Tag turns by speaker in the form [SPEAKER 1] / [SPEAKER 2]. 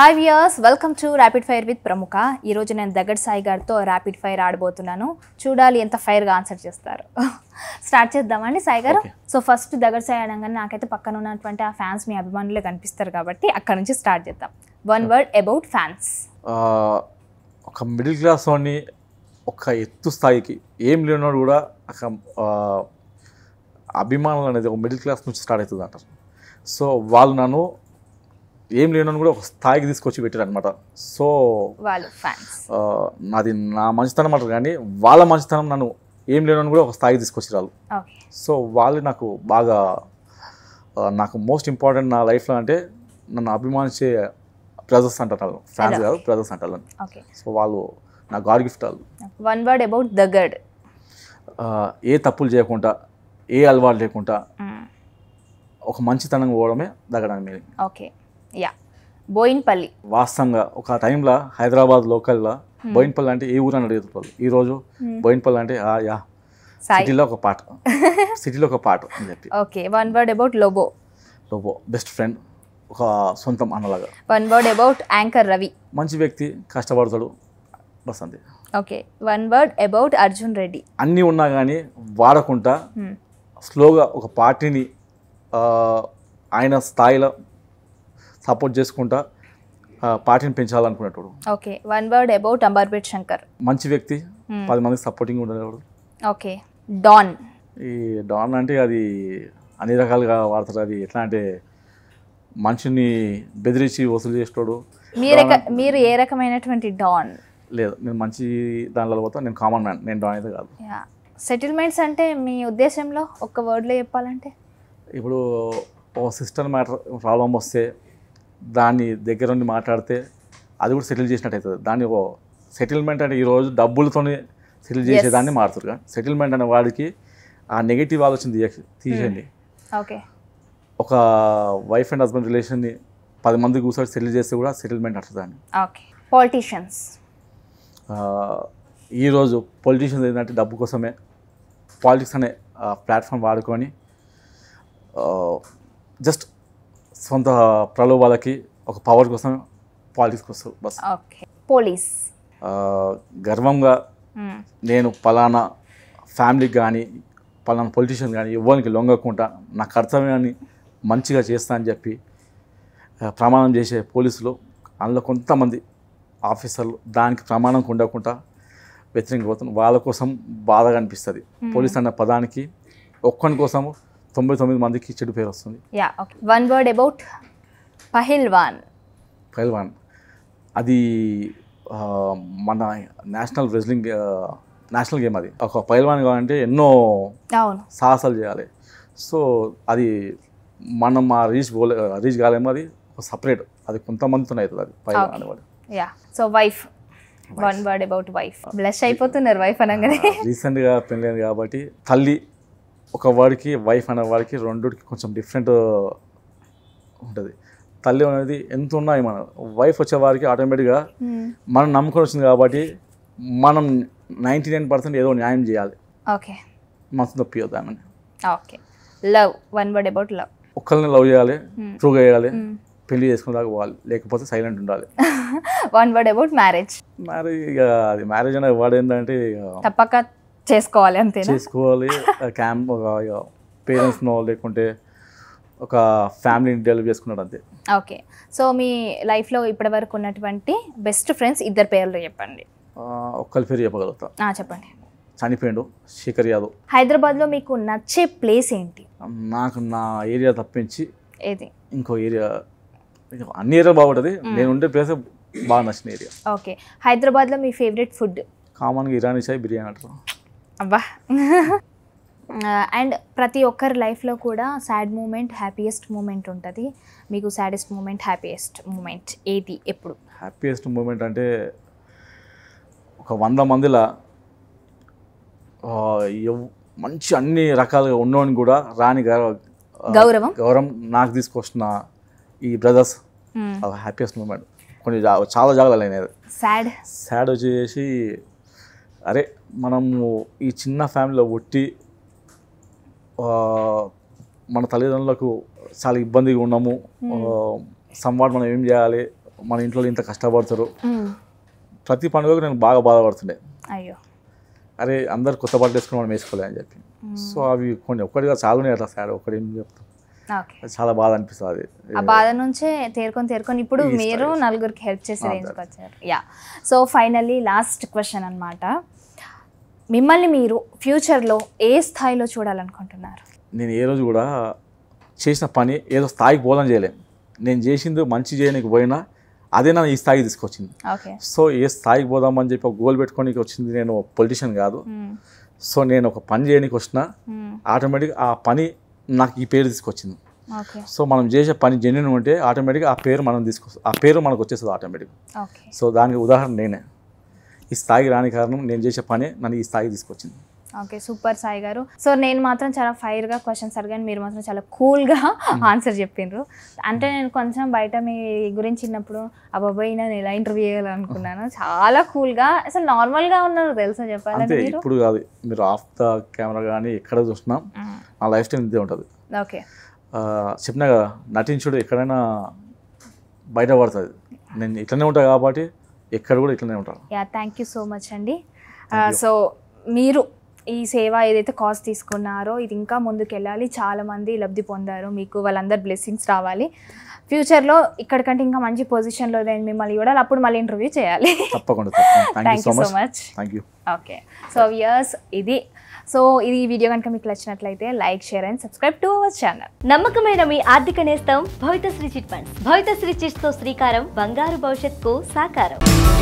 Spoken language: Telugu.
[SPEAKER 1] Hi viewers welcome to rapid fire with ప్రముఖ ఈరోజు నేను దగ్గర సాయి గారితో ర్యాపిడ్ ఫైర్ ఆడబోతున్నాను చూడాలి ఎంత ఫైర్గా ఆన్సర్ చేస్తారు స్టార్ట్ చేద్దామండి సాయి గారు సో ఫస్ట్ దగ్గర సాయి అనగానే నాకైతే పక్కన ఉన్నటువంటి ఆ ఫ్యాన్స్ మీ అభిమానులే కనిపిస్తారు కాబట్టి అక్కడ నుంచి స్టార్ట్ చేద్దాం వన్ వర్డ్ అబౌట్ ఫ్యాన్స్
[SPEAKER 2] ఒక మిడిల్ క్లాస్ వాడిని ఒక ఎత్తు స్థాయికి ఏం లేనివాడు కూడా ఒక అభిమానులు అనేది ఒక మిడిల్ క్లాస్ నుంచి స్టార్ట్ అవుతుంది అంటారు సో వాళ్ళు నన్ను ఏం లేనని కూడా ఒక స్థాయికి తీసుకొచ్చి పెట్టారు అనమాట సో నాది నా మంచితనం అంటారు కానీ వాళ్ళ మంచితనం నన్ను ఏం లేనని కూడా ఒక స్థాయికి తీసుకొచ్చిరాలు సో వాళ్ళు నాకు బాగా నాకు మోస్ట్ ఇంపార్టెంట్ నా లైఫ్లో అంటే నన్ను అభిమానించే ప్రజెస్ అంటారు ఫ్యాన్స్ కాదు ప్రజెస్ అంటారు సో వాళ్ళు నా గాడ్ గిఫ్ట్ వాళ్ళు
[SPEAKER 1] one word about the god
[SPEAKER 2] ఏ తప్పులు చేయకుండా ఏ అలవాటు లేకుండా hmm. ఒక మంచితనం పోవడమే దగ్గడానికి
[SPEAKER 1] ఓకే యా బోయిన్పల్లి
[SPEAKER 2] వాస్తవంగా ఒక టైంలో హైదరాబాద్ లోకల్లో బోయిన్పల్లి అంటే ఏ ఊరు అని అడిగేది వాళ్ళు ఈరోజు బోయిన్పల్లి అంటే యా సిటీలో ఒక పాట సిటీలో ఒక పాట అని చెప్పి
[SPEAKER 1] okay one word about Lobo
[SPEAKER 2] Lobo best friend ఒక సొంతం అన్నలాగా
[SPEAKER 1] one word about anchor Ravi
[SPEAKER 2] మంచి వ్యక్తి కష్టపడతాడు బస్ అంతే
[SPEAKER 1] okay one word about Arjun Reddy
[SPEAKER 2] అన్నీ ఉన్నా కానీ వాడకుండా స్లోగా ఒక పార్టీని ఆయన స్థాయిలో సపోర్ట్ చేసుకుంటా పార్టీని పెంచాలనుకునేటోడు
[SPEAKER 1] okay one word about Amberpet Shankar
[SPEAKER 2] మంచి వ్యక్తి hmm. పది మందికి సపోర్టింగ్ ఉండేవాడు
[SPEAKER 1] ఓకే డాన్
[SPEAKER 2] ఈ డాన్ అంటే అది అన్ని రకాలుగా వాడతారు అది ఎట్లా అంటే మనిషిని బెదిరించి వసూలు చేసేటోడు మీరు
[SPEAKER 1] మీరు ఏ రకమైనటువంటి డాన్
[SPEAKER 2] లేదు నేను మంచి దానిలో పోతా నేను కామన్ మ్యాన్ నేను డాన్ అయితే కాదు
[SPEAKER 1] సెటిల్మెంట్స్ అంటే మీ ఉద్దేశంలో ఒక్క వర్డ్లో చెప్పాలంటే
[SPEAKER 2] ఇప్పుడు ఓ సిస్టర్ మ్యాటర్ ప్రాబ్లం వస్తే దాన్ని దగ్గరుండి మాట్లాడితే అది కూడా సెటిల్ చేసినట్టు అవుతుంది దాన్ని సెటిల్మెంట్ అంటే ఈరోజు డబ్బులతోనే సెటిల్ చేసేదాన్ని మారుతారు కానీ సెటిల్మెంట్ అనే వాడికి ఆ నెగిటివ్ ఆలోచన తీసేయండి ఓకే hmm. ఒక వైఫ్ అండ్ హస్బెండ్ రిలేషన్ని పది మంది కూర్చొని సెటిల్ చేస్తే కూడా సెటిల్మెంట్ అంటుందండి
[SPEAKER 1] ఓకే పొలిటీషియన్స్
[SPEAKER 2] ఈరోజు పొలిటీషియన్స్ ఏంటంటే డబ్బు కోసమే పాలిటిక్స్ అనే ప్లాట్ఫామ్ వాడుకొని జస్ట్ సొంత ప్రలోభాలకి ఒక పవర్ కోసం పాలిటిక్స్ వస్తారు
[SPEAKER 1] బస్ పోలీస్ గర్వంగా hmm.
[SPEAKER 2] నేను పలానా ఫ్యామిలీకి కానీ పలానా పొలిటీషియన్ కానీ ఇవ్వడానికి లొంగకుండా నా కర్తవ్యాన్ని మంచిగా చేస్తా అని చెప్పి ప్రమాణం చేసే పోలీసులు అందులో కొంతమంది ఆఫీసర్లు దానికి ప్రమాణం ఉండకుండా వ్యతిరేకపోతున్నారు వాళ్ళ కోసం బాధగా అనిపిస్తుంది hmm. పోలీస్ అన్న పదానికి ఒక్కని కోసము తొంభై తొమ్మిది మందికి చెడు పేరు వస్తుంది
[SPEAKER 1] yeah okay one word about పహిల్వాన్
[SPEAKER 2] పహిల్వాన్ అది మన నేషనల్ రెజ్లింగ్ నేషనల్ గేమ్ అది ఒక పైల్వాన్ కావాలంటే ఎన్నో సాహసాలు చేయాలి సో అది మనం ఆ రీచ్ రీచ్ కాలేమో అది సపరేట్ అది కొంతమందితో అవుతుంది అది పైల్వాన్
[SPEAKER 1] yeah so wife one word about wife blush అయిపోతున్నారు వైఫ్ అనగానే
[SPEAKER 2] రీసెంట్గా పెళ్ళైంది కాబట్టి తల్లి ఒక వాడికి వైఫ్ అనే వాడికి రెండుకి కొంచెం డిఫరెంట్ ఉంటుంది తల్లి అనేది ఎంత ఉన్నాయి మనం వైఫ్ వచ్చేవారికి ఆటోమేటిక్గా hmm. మనం నమ్మకం వచ్చింది కాబట్టి మనం నైంటీ నైన్ పర్సెంట్ ఏదో న్యాయం చేయాలి ఓకే మనసు నొప్పి వద్దామని
[SPEAKER 1] okay love one word about love
[SPEAKER 2] ఒక్కరిని లవ్ చేయాలి ట్రూగా hmm. చేయాలి hmm. పెళ్లి చేసుకుని దాకా పోవాలి లేకపోతే సైలెంట్ ఉండాలి
[SPEAKER 1] one word about marriage marriage
[SPEAKER 2] ఇక అది మ్యారేజ్ అనే వర్డ్ ఏంటంటే
[SPEAKER 1] తప్పక చేసుకోవాలి అంతే
[SPEAKER 2] చేసుకోవాలి క్యాంప్ పేరెంట్స్ లేకుంటే ఒక ఫ్యామిలీని డెవలప్ చేసుకున్నాడు అంతే
[SPEAKER 1] ఓకే సో మీ లైఫ్లో ఇప్పటి వరకు ఉన్నటువంటి బెస్ట్ ఫ్రెండ్స్ ఇద్దరు పేర్లు చెప్పండి
[SPEAKER 2] ఒక్కరి పేరు చెప్పగలుగుతా చెప్పండి చనిపోయాడు శేఖర్ యాదవ్
[SPEAKER 1] హైదరాబాద్లో మీకు నచ్చే ప్లేస్ ఏంటి
[SPEAKER 2] నాకు నా ఏరియా తప్పించి ఏది ఇంకో ఏరియా అన్ని ఏరియా బాగుంటుంది నేను ఉండే ప్లేస్ బాగా నచ్చిన ఏరియా
[SPEAKER 1] ఓకే హైదరాబాద్లో మీ ఫేవరెట్ ఫుడ్
[SPEAKER 2] కామన్గా ఇరానీ చాయ్ బిర్యానీ అంటారు
[SPEAKER 1] అబ్బా అండ్ uh, ప్రతి ఒక్కరి లైఫ్లో కూడా సాడ్ మూమెంట్ హ్యాపీయెస్ట్ మూమెంట్ ఉంటుంది మీకు సాడెస్ట్ మూమెంట్ హ్యాపీయెస్ట్ మూమెంట్ ఏది ఎప్పుడు హ్యాపీయెస్ట్
[SPEAKER 2] మూమెంట్ అంటే ఒక వంద మందిలా uh, మంచి అన్ని రకాలుగా ఉన్నోని కూడా రాని uh, గౌరవం గౌరవం నాకు తీసుకొస్తున్న ఈ బ్రదర్స్ హ్యాపీయెస్ట్ మూమెంట్ కొన్ని చాలా జాగ్రత్తలు అయినాయి సాడ్ సాడ్ వచ్చేసి అరే మనము ఈ చిన్న ఫ్యామిలీలో ఒట్టి మన తల్లిదండ్రులకు చాలా ఇబ్బందిగా ఉన్నాము సంవాడు మనం ఏం చేయాలి మన ఇంట్లో ఇంత కష్టపడతారు ప్రతి పండుగకు నేను బాగా బాధపడుతుండే అయ్యో అరే అందరు కొత్త బట్టలు వేసుకుని మనం వేసుకోలే అని చెప్పి సో అవి కొన్ని ఒక్కటిగా చాలానే అట్లా సార్ ఒకటి ఏం చెప్తాం చాలా బాధ అనిపిస్తుంది ఆ బాధ
[SPEAKER 1] నుంచే తేరుకొని తేరుకొని ఇప్పుడు మీరు నలుగురికి హెల్ప్ చేసే రేంజ్కి వచ్చారు yeah so finally last question అనమాట మిమ్మల్ని మీరు ఫ్యూచర్లో ఏ స్థాయిలో చూడాలనుకుంటున్నారు
[SPEAKER 2] నేను ఏ రోజు కూడా చేసిన పని ఏదో స్థాయికి పోదని చేయలేం నేను చేసింది మంచి చేయడానికి పోయినా అదే నన్ను ఈ స్థాయికి తీసుకొచ్చింది సో ఏ స్థాయికి పోదామని చెప్పి ఒక గోల్ పెట్టుకోనికి వచ్చింది నేను పొలిటీషియన్ కాదు సో నేను ఒక పని చేయడానికి వచ్చిన ఆటోమేటిక్ ఆ పని నాకు ఈ పేరు తీసుకొచ్చింది సో మనం చేసే పని జెన్యున్ ఉంటే ఆటోమేటిక్గా ఆ పేరు మనం తీసుకొస్తాం ఆ పేరు మనకు వచ్చేస్తుంది ఆటోమేటిక్ సో దానికి ఉదాహరణ నేనే ఈ స్థాయికి రాని కారణం నేను చేసే పని నన్ను ఈ స్థాయికి తీసుకొచ్చింది
[SPEAKER 1] ఓకే సూపర్ సాయి గారు సో నేను మాత్రం చాలా ఫైర్గా క్వశ్చన్స్ అడిగాను మీరు మాత్రం చాలా కూల్గా hmm. ఆన్సర్ చెప్పిండ్రు అంటే నేను కొంచెం బయట మీ గురించి ఆ అబ్బాయి నేను ఎలా ఇంటర్వ్యూ చేయాలనుకున్నాను చాలా కూల్గా అసలు నార్మల్గా ఉన్నారు తెలుసా చెప్పాలంటే ఇప్పుడు
[SPEAKER 2] కాదు మీరు ఆఫ్ ద కెమెరా కానీ ఎక్కడ చూస్తున్నాం hmm. నా లైఫ్ స్టైల్ ఇదే ఉంటుంది ఓకే చెప్పినా కదా నటించుడు ఎక్కడైనా బయట పడుతుంది నేను ఇట్లనే ఉంటా కాబట్టి ఎక్కడ కూడా ఇట్లనే ఉంటాను
[SPEAKER 1] yeah thank you so much అండి సో మీరు ఈ సేవ ఏదైతే కాస్ట్ తీసుకున్నారో ఇది ఇంకా ముందుకెళ్ళాలి చాలామంది లబ్ధి పొందారు మీకు వాళ్ళందరు బ్లెస్సింగ్స్ రావాలి ఫ్యూచర్లో ఇక్కడికంటే ఇంకా మంచి పొజిషన్లో మిమ్మల్ని కూడా అప్పుడు మళ్ళీ ఇంటర్వ్యూ చేయాలి
[SPEAKER 2] thank you so much
[SPEAKER 1] okay so ఇది సో ఇది ఈ వీడియో కనుక మీకు నచ్చినట్లయితే like share and subscribe to our channel నమ్మకమైన మీ ఆర్థిక నేస్తం భవిత శ్రీ చిట్ ఫండ్స్ భవిత శ్రీ చిట్స్తో శ్రీకారం బంగారు భవిష్యత్కు సాకారం